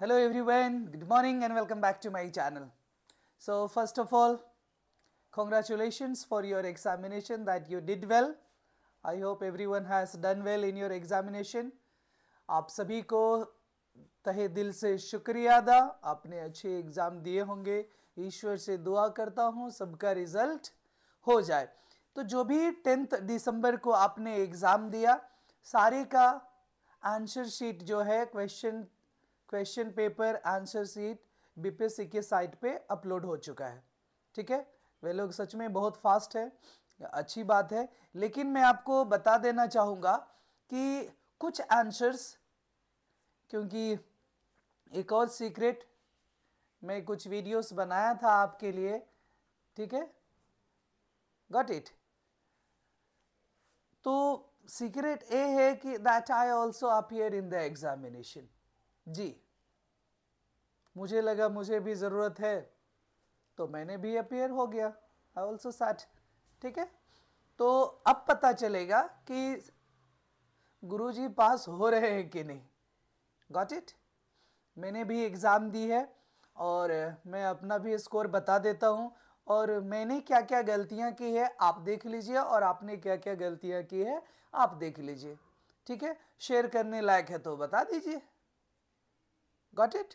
hello everyone good morning and welcome back to my channel so first of all congratulations for your examination that you did well i hope everyone has done well in your examination आप सभी को तहे दिल से शुक्रिया अदा आपने अच्छे एग्ज़ाम दिए होंगे ईश्वर से दुआ करता हूँ सबका रिजल्ट हो जाए तो जो भी टेंथ दिसंबर को आपने एग्ज़ाम दिया सारे का आंसर शीट जो है question question paper answer sheet BPSC के साइट पे अपलोड हो चुका है ठीक है वे लोग सच में बहुत फास्ट है अच्छी बात है लेकिन मैं आपको बता देना चाहूँगा कि कुछ आंसर्स क्योंकि एक और सीक्रेट मैं कुछ वीडियोस बनाया था आपके लिए ठीक है गॉट इट तो सीक्रेट ए है कि that I also appear in the examination जी मुझे लगा मुझे भी ज़रूरत है तो मैंने भी अपेयर हो गया आई ऑल्सो सैट ठीक है तो अब पता चलेगा कि गुरुजी पास हो रहे हैं कि नहीं गॉट इट मैंने भी एग्ज़ाम दी है और मैं अपना भी स्कोर बता देता हूँ और मैंने क्या क्या गलतियाँ की है आप देख लीजिए और आपने क्या क्या गलतियाँ की है आप देख लीजिए ठीक है शेयर करने लायक है तो बता दीजिए गॉट इट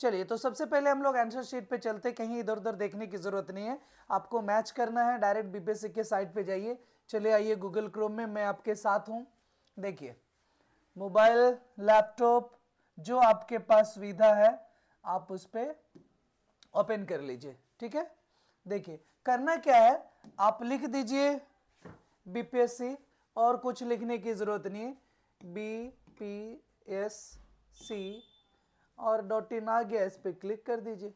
चलिए तो सबसे पहले हम लोग आंसर शीट पे चलते कहीं इधर उधर देखने की ज़रूरत नहीं है आपको मैच करना है डायरेक्ट बीपीएससी के साइट पे जाइए चले आइए गूगल क्रोम में मैं आपके साथ हूं देखिए मोबाइल लैपटॉप जो आपके पास सुविधा है आप उस पर ओपन कर लीजिए ठीक है देखिए करना क्या है आप लिख दीजिए बीपीएससी और कुछ लिखने की ज़रूरत नहीं बी पी एस सी और डॉट इन आ गया इस पर क्लिक कर दीजिए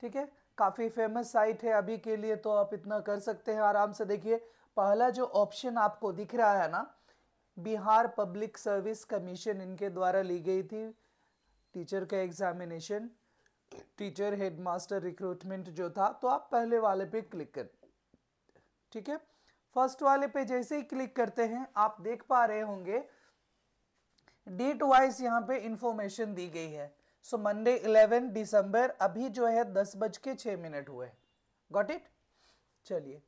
ठीक है काफ़ी फेमस साइट है अभी के लिए तो आप इतना कर सकते हैं आराम से देखिए पहला जो ऑप्शन आपको दिख रहा है ना बिहार पब्लिक सर्विस कमीशन इनके द्वारा ली गई थी टीचर का एग्जामिनेशन टीचर हेडमास्टर रिक्रूटमेंट जो था तो आप पहले वाले पे क्लिक कर ठीक है फर्स्ट वाले पे जैसे ही क्लिक करते हैं आप देख पा रहे होंगे डेट वाइज यहाँ पे इंफॉर्मेशन दी गई है सो मंडे 11 दिसंबर अभी जो है दस बज के छह मिनट हुए गॉट इट चलिए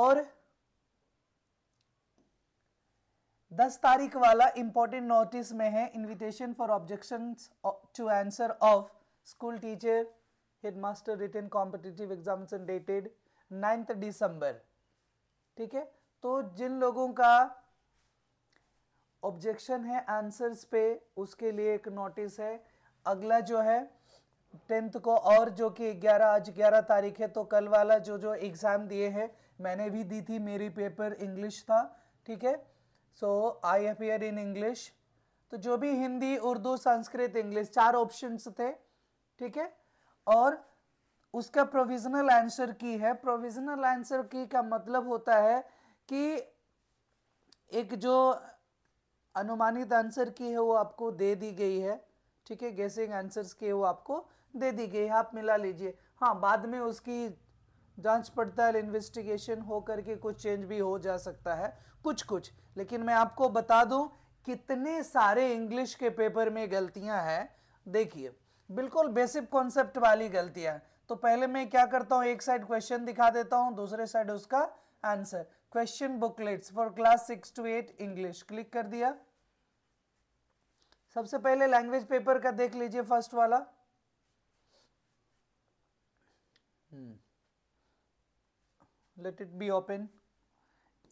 और दस तारीख वाला इंपॉर्टेंट नोटिस में है invitation for objection to answer of school teacher headmaster written competitive exam dated ninth December ठीक है तो जिन लोगों का ऑब्जेक्शन है आंसर्स पे उसके लिए एक नोटिस है अगला जो है टेंथ को और जो कि ग्यारह आज ग्यारह तारीख है तो कल वाला जो जो एग्ज़ाम दिए हैं मैंने भी दी थी मेरी पेपर इंग्लिश था ठीक है सो आई अपियर इन इंग्लिश तो जो भी हिंदी उर्दू संस्कृत इंग्लिश चार ऑप्शंस थे ठीक है और उसका प्रोविजनल आंसर की है प्रोविजनल आंसर की का मतलब होता है कि एक जो अनुमानित आंसर की है वो आपको दे दी गई है ठीक है गेसिंग आंसर्स की है वो आपको दे दी गई है आप मिला लीजिए हाँ बाद में उसकी जांच पड़ताल इन्वेस्टिगेशन हो करके कुछ चेंज भी हो जा सकता है कुछ कुछ लेकिन मैं आपको बता दूं कितने सारे इंग्लिश के पेपर में गलतियां हैं देखिए बिल्कुल बेसिक कॉन्सेप्ट वाली गलतियां तो पहले मैं क्या करता हूँ एक साइड क्वेश्चन दिखा देता हूँ दूसरे साइड उसका answer question booklets for class six to eight English click कर दिया सबसे पहले लैंग्वेज पेपर का देख लीजिए फर्स्ट वाला लेट इट बी ओपन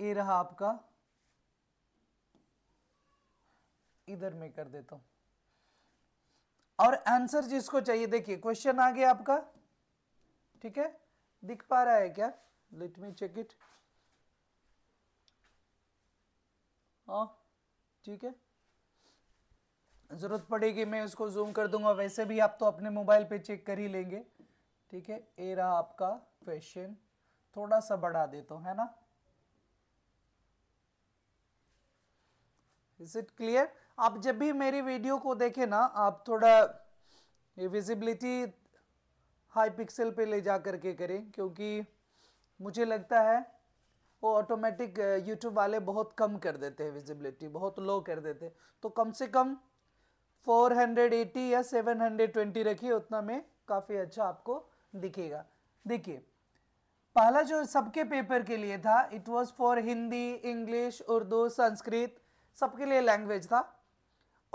ए रहा आपका इधर में कर देता हूं और आंसर जिसको चाहिए देखिए क्वेश्चन आ गया आपका ठीक है दिख पा रहा है क्या लेट मी चेक इट ठीक है ज़रूरत पड़ेगी मैं उसको जूम कर दूंगा वैसे भी आप तो अपने मोबाइल पे चेक कर ही लेंगे ठीक है ए रहा आपका क्वेश्चन थोड़ा सा बढ़ा देता हूँ है ना इज इट क्लियर आप जब भी मेरी वीडियो को देखें ना आप थोड़ा विजिबिलिटी हाई पिक्सल पे ले जा करके करें क्योंकि मुझे लगता है वो ऑटोमेटिक यूट्यूब uh, वाले बहुत कम कर देते हैं विजिबिलिटी बहुत लो कर देते हैं तो कम से कम 480 या 720 रखिए उतना में काफ़ी अच्छा आपको दिखेगा देखिए पहला जो सबके पेपर के लिए था it was for Hindi English Urdu Sanskrit सबके लिए लैंग्वेज था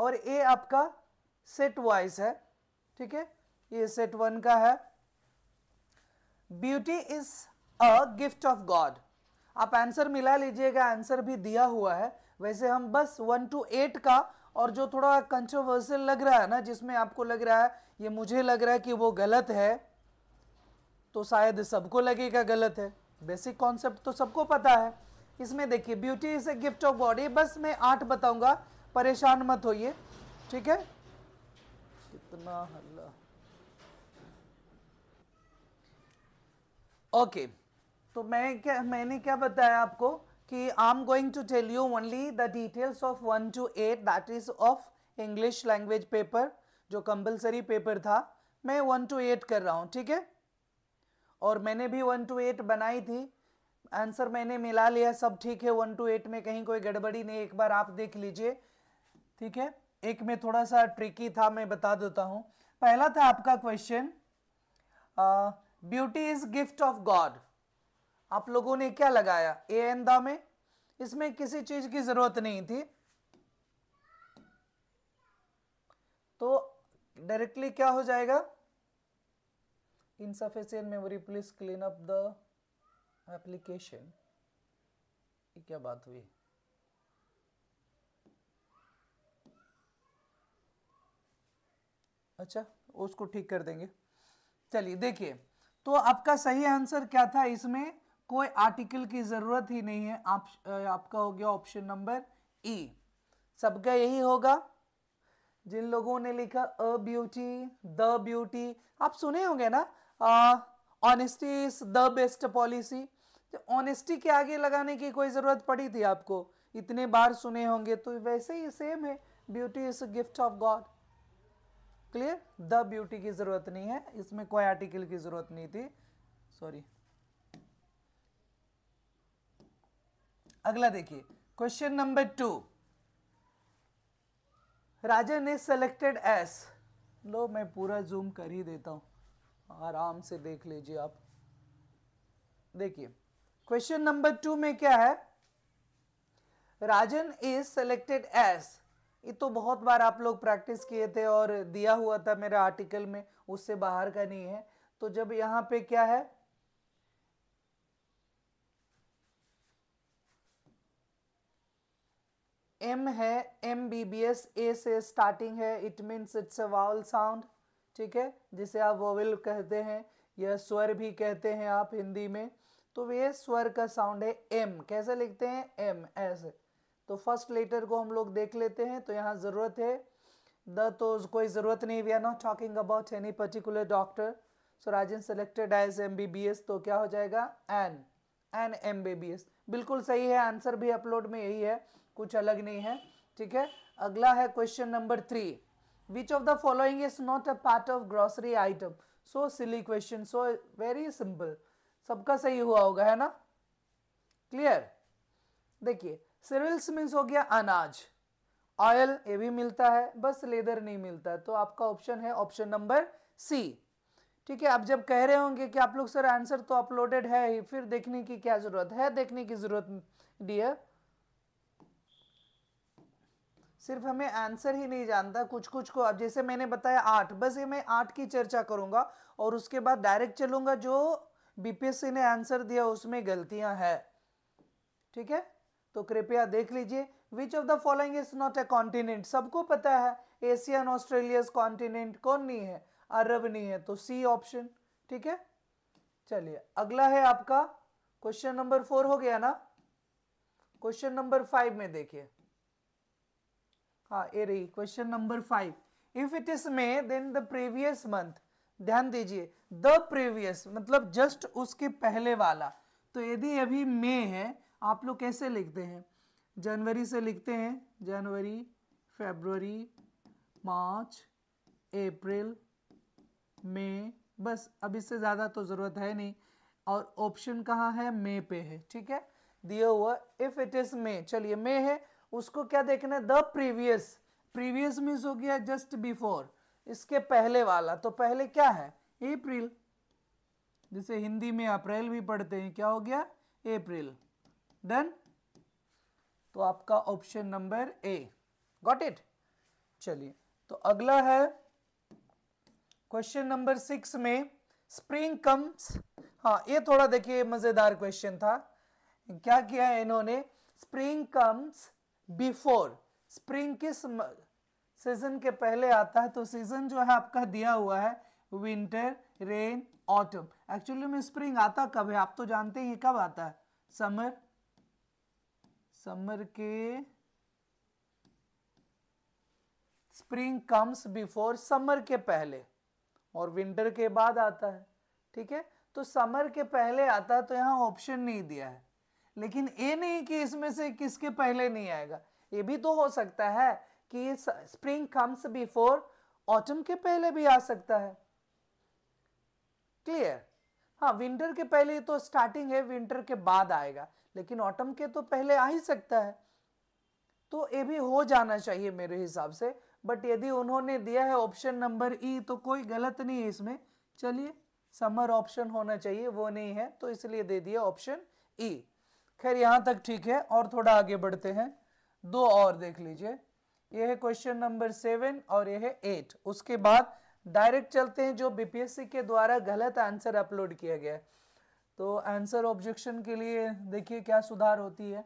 और ये आपका सेट वाइज है ठीक है ये सेट वन का है beauty is a gift of God आप आंसर मिला लीजिएगा आंसर भी दिया हुआ है वैसे हम बस वन टू एट का और जो थोड़ा कंट्रोवर्सियल लग रहा है ना जिसमें आपको लग रहा है ये मुझे लग रहा है कि वो गलत है तो शायद सबको लगेगा गलत है बेसिक कॉन्सेप्ट तो सबको पता है इसमें देखिए beauty is a gift of body बस मैं आठ बताऊंगा परेशान मत होइए ठीक है कितना हल्ला ओके okay, तो मैं क्या मैंने क्या बताया आपको कि I am going to tell you only the details of one two eight that is of English language paper जो कंपलसरी पेपर था मैं वन टू एट कर रहा हूँ ठीक है और मैंने भी वन टू एट बनाई थी आंसर मैंने मिला लिया सब ठीक है वन टू एट में कहीं कोई गड़बड़ी नहीं एक बार आप देख लीजिए ठीक है एक में थोड़ा सा ट्रिकी था मैं बता देता हूँ पहला था आपका question beauty is gift of God आप लोगों ने क्या लगाया ए एन दा में इसमें किसी चीज की जरूरत नहीं थी तो डायरेक्टली क्या हो जाएगा insufficient memory please clean up the application क्या बात हुई अच्छा उसको ठीक कर देंगे चलिए देखिए तो आपका सही आंसर क्या था इसमें कोई आर्टिकल की ज़रूरत ही नहीं है आप आपका हो गया ऑप्शन नंबर ई सबका यही होगा जिन लोगों ने लिखा अ ब्यूटी द ब्यूटी आप सुने होंगे ना honesty is the best policy honesty के आगे लगाने की कोई ज़रूरत पड़ी थी आपको इतने बार सुने होंगे तो वैसे ही सेम है beauty is gift of God clear the beauty की ज़रूरत नहीं है इसमें कोई आर्टिकल की ज़रूरत नहीं थी सॉरी अगला देखिए question number two Rajan is selected as लो मैं पूरा जूम कर ही देता हूं आराम से देख लीजिए आप देखिए क्वेश्चन नंबर टू में क्या है राजन इज सेलेक्टेड एस ये तो बहुत बार आप लोग प्रैक्टिस किए थे और दिया हुआ था मेरा आर्टिकल में उससे बाहर का नहीं है तो जब यहाँ पे क्या है एम है M B B S A से स्टार्टिंग है it means it's a vowel sound ठीक है जिसे आप वोवेल कहते हैं यह स्वर भी कहते हैं आप हिंदी में तो वे स्वर का साउंड है एम कैसे लिखते हैं एम ऐसे तो फर्स्ट लेटर को हम लोग देख लेते हैं तो यहाँ ज़रूरत है द तो कोई ज़रूरत नहीं we are not talking about any particular doctor so Rajan selected as M B B S तो क्या हो जाएगा an an M B B S बिल्कुल सही है आंसर भी अपलोड में यही है कुछ अलग नहीं है ठीक है अगला है question number three which of the following is not a part of grocery item so silly question so very simple सबका सही हुआ होगा है ना क्लियर देखिए सिरिल्स मीन्स हो गया अनाज ऑयल ये भी मिलता है बस लेदर नहीं मिलता तो आपका ऑप्शन है ऑप्शन नंबर सी ठीक है आप जब कह रहे होंगे कि आप लोग सर आंसर तो अपलोडेड है ही फिर देखने की क्या जरूरत है देखने की जरूरत डियर सिर्फ हमें आंसर ही नहीं जानता कुछ कुछ को अब जैसे मैंने बताया आठ बस ये मैं आठ की चर्चा करूंगा और उसके बाद डायरेक्ट चलूंगा जो बीपीएससी ने आंसर दिया उसमें गलतियां हैं ठीक है तो कृपया देख लीजिए which of the following is not a continent सबको पता है एशियन ऑस्ट्रेलिया कॉन्टिनेंट कौन नहीं है अरब नहीं है तो सी ऑप्शन ठीक है चलिए अगला है आपका क्वेश्चन नंबर फोर हो गया ना क्वेश्चन नंबर फाइव में देखिए हाँ ये रही question number five if it is May then the previous month ध्यान दीजिए द प्रीवियस मतलब जस्ट उसके पहले वाला तो यदि अभी मे है आप लोग कैसे लिखते हैं जनवरी से लिखते हैं जनवरी फेब्रुवरी मार्च अप्रैल में बस अब इससे ज़्यादा तो ज़रूरत है नहीं और ऑप्शन कहाँ है मे पे है ठीक है दिया हुआ इफ इट इज मे चलिए मे है उसको क्या देखना है द प्रीवियस प्रीवियस मीन्स हो गया जस्ट बिफोर इसके पहले वाला तो पहले क्या है अप्रैल जैसे हिंदी में अप्रैल भी पढ़ते हैं क्या हो गया अप्रैल डन तो आपका option number A got it चलिए तो अगला है क्वेश्चन नंबर सिक्स में स्प्रिंग कम्स हाँ ये थोड़ा देखिए मजेदार क्वेश्चन था क्या किया है इन्होंने स्प्रिंग कम्स बिफोर स्प्रिंग किस सीजन के पहले आता है तो सीजन जो है आपका दिया हुआ है विंटर रेन ऑटम एक्चुअली में स्प्रिंग आता कब है आप तो जानते ही कब आता है समर समर के स्प्रिंग कम्स बिफोर समर के पहले और विंटर के बाद आता है ठीक है तो समर के पहले आता है तो यहाँ ऑप्शन नहीं दिया है लेकिन ये नहीं कि इसमें से किसके पहले नहीं आएगा ये भी तो हो सकता है कि स्प्रिंग कम्स बिफोर ऑटम के पहले भी आ सकता है क्लियर हाँ विंटर के पहले तो स्टार्टिंग है विंटर के बाद आएगा लेकिन ऑटम के तो पहले आ ही सकता है तो ये भी हो जाना चाहिए मेरे हिसाब से बट यदि उन्होंने दिया है ऑप्शन नंबर ई तो कोई गलत नहीं है इसमें चलिए समर ऑप्शन होना चाहिए वो नहीं है तो इसलिए दे दिया ऑप्शन ई e। खैर यहाँ तक ठीक है और थोड़ा आगे बढ़ते हैं दो और देख लीजिए यह है क्वेश्चन नंबर सेवन और यह है एट उसके बाद डायरेक्ट चलते हैं जो बीपीएससी के द्वारा गलत आंसर अपलोड किया गया है तो आंसर ऑब्जेक्शन के लिए देखिए क्या सुधार होती है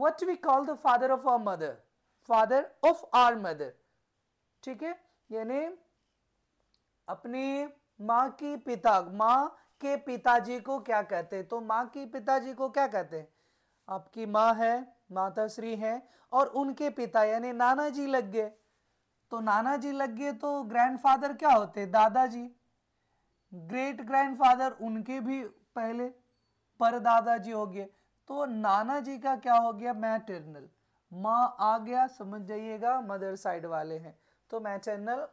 what we call the father of our mother father of our mother ठीक है यानी अपनी माँ की पिता माँ के पिताजी को क्या कहते हैं तो माँ की पिताजी को क्या कहते हैं आपकी माँ है माता श्री है और उनके पिता यानी नाना जी लग गए तो नाना जी लग गए तो ग्रैंडफादर क्या होते दादाजी ग्रेट ग्रैंडफादर उनके भी पहले पर दादाजी हो गए तो नाना जी का क्या हो गया मैटर्नल माँ आ गया समझ जाइएगा मदर साइड वाले हैं तो मैटर्नल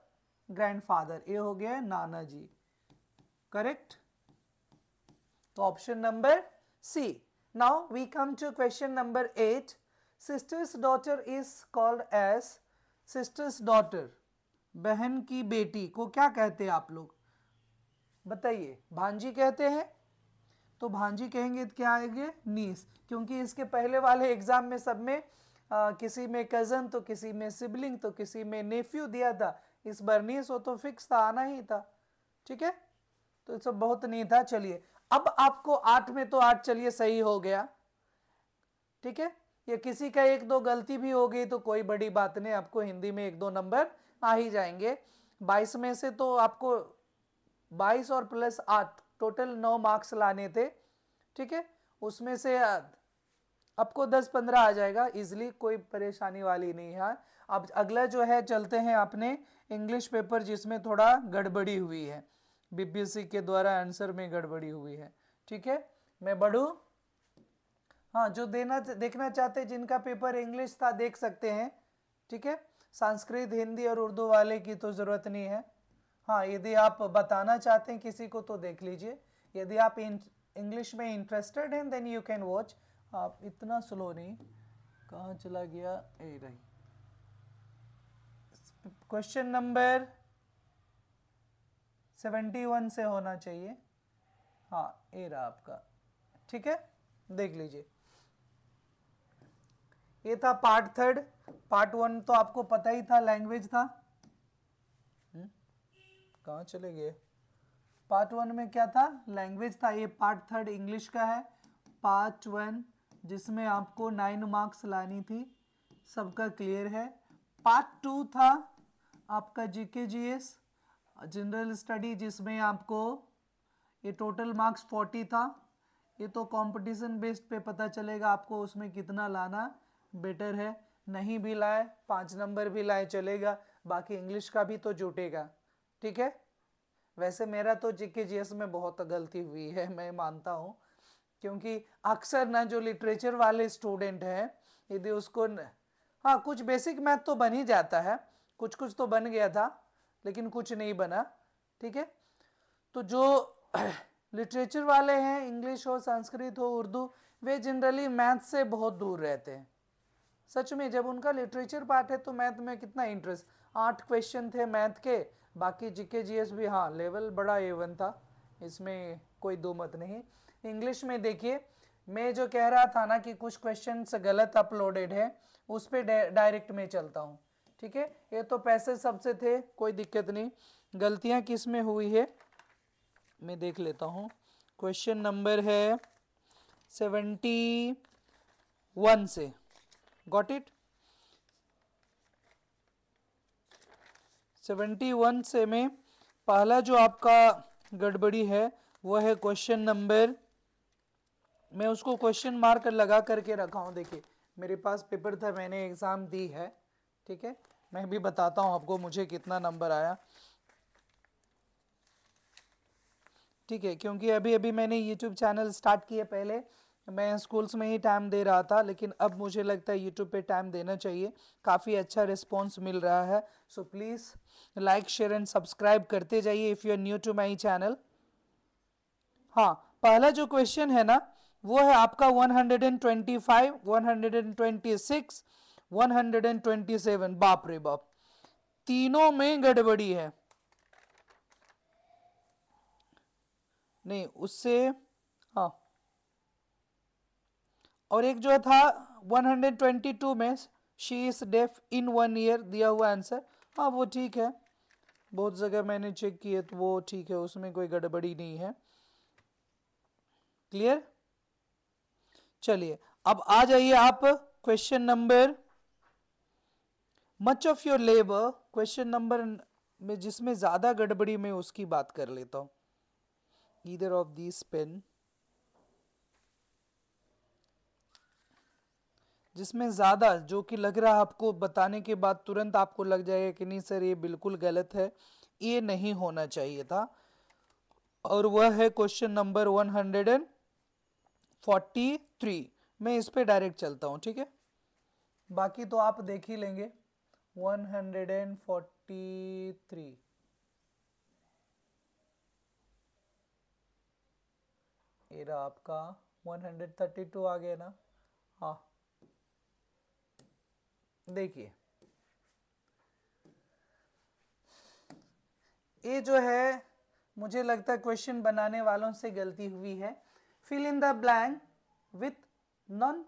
ग्रैंडफादर ये हो गया नाना जी करेक्ट तो option number C now we come to question number eight sister's daughter is called as sister's daughter बहन की बेटी को क्या कहते हैं आप लोग बताइए भांजी कहते हैं तो भांजी कहेंगे तो क्या आएंगे नीस क्योंकि इसके पहले वाले एग्ज़ाम में सब में आ, किसी में कज़न तो किसी में सिबलिंग तो किसी में नेफ्यू दिया था इस बार नीस हो तो फिक्स था आना ही था ठीक है तो सब बहुत नहीं था चलिए अब आपको आठ में तो आठ चलिए सही हो गया ठीक है या किसी का एक दो गलती भी हो गई तो कोई बड़ी बात नहीं आपको हिंदी में एक दो नंबर आ ही जाएंगे बाईस में से तो आपको बाईस और प्लस आठ टोटल नौ मार्क्स लाने थे ठीक है उसमें से आपको दस पंद्रह आ जाएगा इजिली कोई परेशानी वाली नहीं है अब अगला जो है चलते हैं आपने इंग्लिश पेपर जिसमें थोड़ा गड़बड़ी हुई है बीबीसी के द्वारा आंसर में गड़बड़ी हुई है ठीक है मैं बढ़ू हाँ जो देना देखना चाहते जिनका पेपर इंग्लिश था देख सकते हैं ठीक है संस्कृत हिंदी और उर्दू वाले की तो ज़रूरत नहीं है हाँ यदि आप बताना चाहते हैं किसी को तो देख लीजिए यदि आप इंग्लिश में इंटरेस्टेड हैं देन यू कैन वॉच आप इतना स्लो नहीं कहाँ चला गया ए रही क्वेश्चन नंबर सेवेंटी वन से होना चाहिए हाँ ए रहा आपका ठीक है देख लीजिए ये था पार्ट थर्ड पार्ट वन तो आपको पता ही था लैंग्वेज था कहाँ चले गए पार्ट वन में क्या था लैंग्वेज था ये पार्ट थर्ड इंग्लिश का है पार्ट वन जिसमें आपको नाइन मार्क्स लानी थी सबका क्लियर है पार्ट टू था आपका जीके जीएस जनरल स्टडी जिसमें आपको ये टोटल मार्क्स फोर्टी था ये तो कंपटीशन बेस्ड पे पता चलेगा आपको उसमें कितना लाना बेटर है नहीं भी लाए पाँच नंबर भी लाए चलेगा बाकी इंग्लिश का भी तो जुटेगा ठीक है वैसे मेरा तो जीके जीएस में बहुत गलती हुई है मैं मानता हूँ क्योंकि अक्सर ना जो लिटरेचर वाले स्टूडेंट हैं यदि उसको न... हाँ कुछ बेसिक मैथ तो बन ही जाता है कुछ कुछ तो बन गया था लेकिन कुछ नहीं बना ठीक है तो जो लिटरेचर वाले हैं इंग्लिश हो संस्कृत हो उर्दू वे जनरली मैथ से बहुत दूर रहते हैं सच में जब उनका लिटरेचर पार्ट है तो मैथ में कितना इंटरेस्ट आठ क्वेश्चन थे मैथ के बाकी जीके जीएस भी हाँ लेवल बड़ा ए वन था इसमें कोई दो मत नहीं इंग्लिश में देखिए मैं जो कह रहा था ना कि कुछ क्वेश्चन गलत अपलोडेड है उस पर डायरेक्ट में चलता हूँ ठीक है ये तो पैसे सबसे थे कोई दिक्कत नहीं गलतियाँ किस में हुई है मैं देख लेता हूँ क्वेश्चन नंबर है सेवेंटी वन से गॉट इट सेवेंटी वन से में पहला जो आपका गड़बड़ी है वो है क्वेश्चन नंबर मैं उसको क्वेश्चन मार्क लगा करके रखा हूँ देखिए मेरे पास पेपर था मैंने एग्ज़ाम दी है ठीक है मैं भी बताता हूँ आपको मुझे कितना नंबर आया ठीक है क्योंकि अभी अभी मैंने यूट्यूब चैनल स्टार्ट किया पहले मैं स्कूल्स में ही टाइम दे रहा था लेकिन अब मुझे लगता है यूट्यूब पे टाइम देना चाहिए काफ़ी अच्छा रिस्पॉन्स मिल रहा है so please like share and subscribe करते जाइए if you are new to my channel हाँ पहला जो क्वेश्चन है ना वो है आपका 125, 126, 127 बाप रे बाप तीनों में गड़बड़ी है नहीं उससे हाँ और एक जो था 122 में she is deaf in one ear दिया हुआ आंसर हाँ वो ठीक है बहुत जगह मैंने चेक किए तो वो ठीक है उसमें कोई गड़बड़ी नहीं है क्लियर चलिए अब आ जाइए आप question number much of your labour question number में जिसमें ज्यादा गड़बड़ी में उसकी बात कर लेता हूं ईदर ऑफ दिस पेन जिसमें ज़्यादा जो कि लग रहा है आपको बताने के बाद तुरंत आपको लग जाएगा कि नहीं सर ये बिल्कुल गलत है ये नहीं होना चाहिए था और वह है question number one hundred and forty three मैं इस पर डायरेक्ट चलता हूँ ठीक है बाकी तो आप देख ही लेंगे one hundred and forty three one hundred आपका 132 आ गया ना हाँ देखिए ये जो है मुझे लगता है क्वेश्चन बनाने वालों से गलती हुई है fill in the blank with non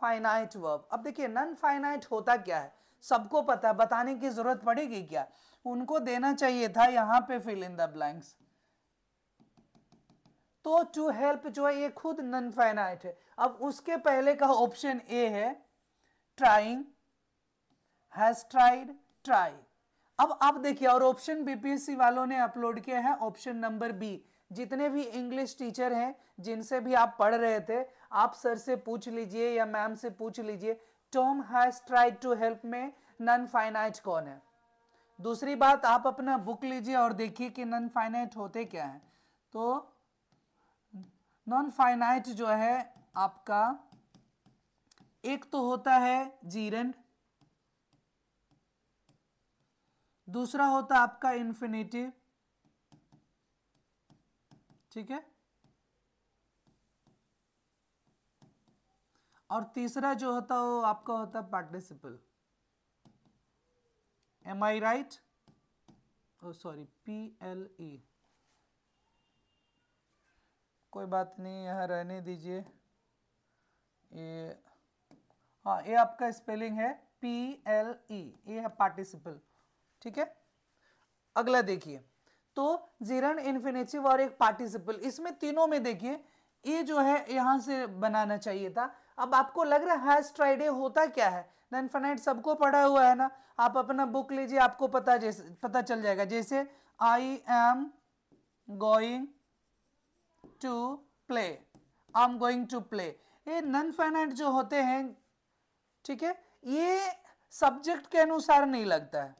finite verb अब देखिए नॉन फाइनाइट होता क्या है सबको पता है बताने की जरूरत पड़ेगी क्या उनको देना चाहिए था यहां पे फिल इन द ब्लैंक्स तो टू हेल्प जो है ये खुद नॉन फाइनाइट है अब उसके पहले का ऑप्शन ए है ट्राइंग हैज ट्राइड ट्राई अब आप देखिए और ऑप्शन बीपीएससी वालों ने अपलोड किया है ऑप्शन नंबर बी जितने भी इंग्लिश टीचर हैं जिनसे भी आप पढ़ रहे थे आप सर से पूछ लीजिए या मैम से पूछ लीजिए Tom has tried to help में नन फाइनाइट कौन है दूसरी बात आप अपना बुक लीजिए और देखिए कि नॉन फाइनाइट होते क्या हैं तो नॉन फाइनाइट जो है आपका एक तो होता है जीरेंड दूसरा होता आपका इन्फिनेटिव ठीक है और तीसरा जो होता है वो आपका होता है participle am I right sorry P L E कोई बात नहीं यहां रहने दीजिए ये हाँ ये आपका स्पेलिंग है पी एल ई ये है पार्टिसिपल ठीक है अगला देखिए तो जीरण इन्फिनेटिव और एक पार्टिसिपल इसमें तीनों में देखिए ये जो है यहां से बनाना चाहिए था अब आपको लग रहा है हाँ, स्ट्राइडे होता क्या है इन्फिनाइट सबको पढ़ा हुआ है ना आप अपना बुक लीजिए आपको पता जैसे पता चल जाएगा जैसे I am going to play I am going to play ये नन फाइनाइट जो होते हैं ठीक है ये सब्जेक्ट के अनुसार नहीं लगता है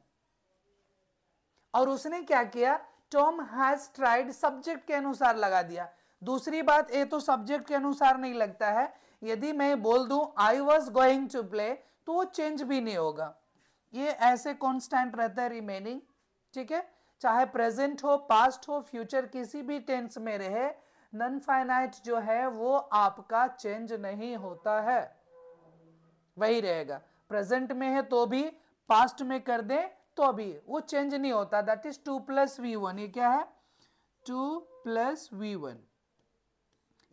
और उसने क्या किया टॉम हैज ट्राइड सब्जेक्ट के अनुसार लगा दिया दूसरी बात ये तो सब्जेक्ट के अनुसार नहीं लगता है यदि मैं बोल दू I was going to play तो वो चेंज भी नहीं होगा ये ऐसे कॉन्स्टेंट रहता है रिमेनिंग ठीक है चाहे प्रेजेंट हो पास्ट हो फ्यूचर किसी भी टेंस में रहे नन फाइनाइट जो है वो आपका चेंज नहीं होता है वही रहेगा प्रेजेंट में है तो भी पास्ट में कर दें तो अभी वो चेंज नहीं होता that is to plus V one ये क्या है टू प्लस वी वन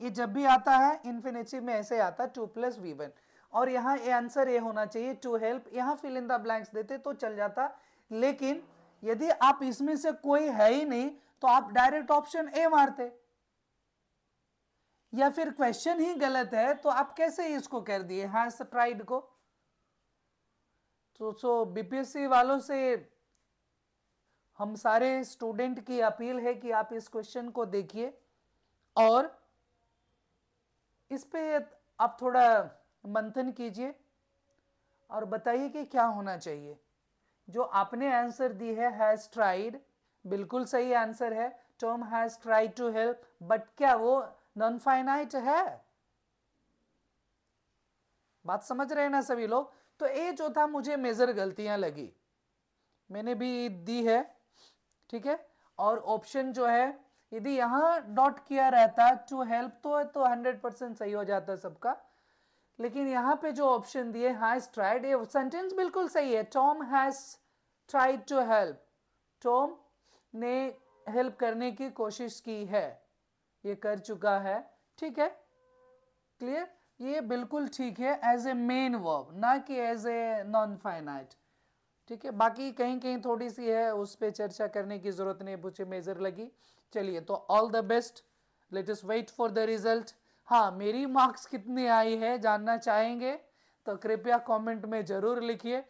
ये जब भी आता है इन्फिनेटिव में ऐसे आता है टू प्लस वी वन और यहाँ ये आंसर ये होना चाहिए टू हेल्प यहाँ फिल इन द ब्लैंक्स देते तो चल जाता लेकिन यदि आप इसमें से कोई है ही नहीं तो आप डायरेक्ट ऑप्शन ए मारते या फिर क्वेश्चन ही गलत है तो आप कैसे इसको कर दिए हैज हाँ, ट्राइड को तो सो बीपीएससी वालों से हम सारे स्टूडेंट की अपील है कि आप इस क्वेश्चन को देखिए और इस पे आप थोड़ा मंथन कीजिए और बताइए कि क्या होना चाहिए जो आपने आंसर दी है हैज़ ट्राइड बिल्कुल सही आंसर है Tom has tried to help but क्या वो नॉन फाइनाइट है बात समझ रहे हैं ना सभी लोग तो ये जो था मुझे मेजर गलतियां लगी मैंने भी दी है ठीक है और ऑप्शन जो है यदि यहाँ डॉट किया रहता टू हेल्प तो है तो हंड्रेड परसेंट सही हो जाता सबका लेकिन यहाँ पे जो ऑप्शन दिए हैज ट्राइड ये सेंटेंस बिल्कुल सही है Tom has tried to help Tom ने हेल्प करने की कोशिश की है ये कर चुका है ठीक है क्लियर ये बिल्कुल ठीक है एज ए मेन वर्ब ना कि एज ए नॉन फाइनाइट ठीक है बाकी कहीं कहीं थोड़ी सी है उस पर चर्चा करने की जरूरत नहीं मुझे मेजर लगी चलिए तो all the best let us wait for the result हाँ मेरी मार्क्स कितनी आई है जानना चाहेंगे तो कृपया कमेंट में ज़रूर लिखिए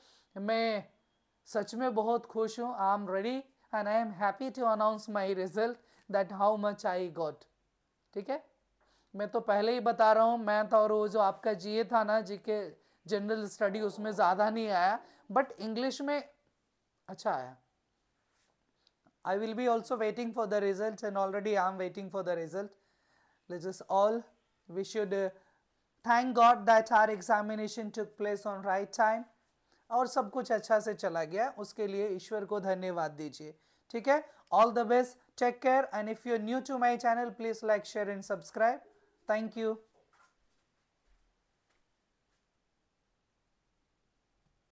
मैं सच में बहुत खुश हूँ I am ready and I am happy to announce my result that how much I got ठीक है मैं तो पहले ही बता रहा हूँ मैथ तो और वो जो आपका जीए था ना जी के जनरल स्टडी उसमें ज़्यादा नहीं आया बट इंग्लिश में अच्छा आया I will be also waiting for the result and already I am waiting for the result let us all we should thank God that our examination examination place on right time और सब कुछ अच्छा से चला गया उसके लिए ईश्वर को धन्यवाद दीजिए ठीक है all the best take care and if you new to my channel please like share and subscribe Thank you.